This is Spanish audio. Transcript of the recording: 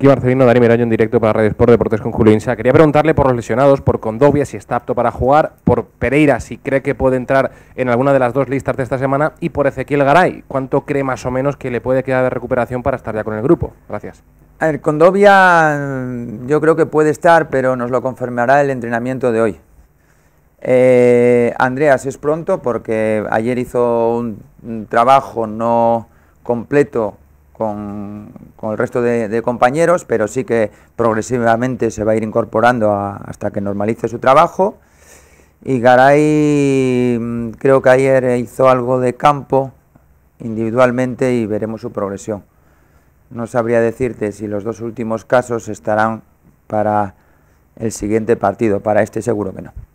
Aquí Marcelino, Dani Miraño en directo para Radio Sport Deportes con Julio Quería preguntarle por los lesionados, por Condovia si está apto para jugar, por Pereira si cree que puede entrar en alguna de las dos listas de esta semana y por Ezequiel Garay. ¿Cuánto cree más o menos que le puede quedar de recuperación para estar ya con el grupo? Gracias. A ver, Condovia mm, yo creo que puede estar, pero nos lo confirmará el entrenamiento de hoy. Eh, Andreas es pronto porque ayer hizo un trabajo no completo con, el resto de, compañeros, pero sí que progresivamente se va a ir incorporando hasta que normalice su trabajo. Y Garay mm, creo que ayer hizo algo de campo individualmente y veremos su progresión. No sabría decirte si los dos últimos casos estarán para el siguiente partido, para este seguro que no.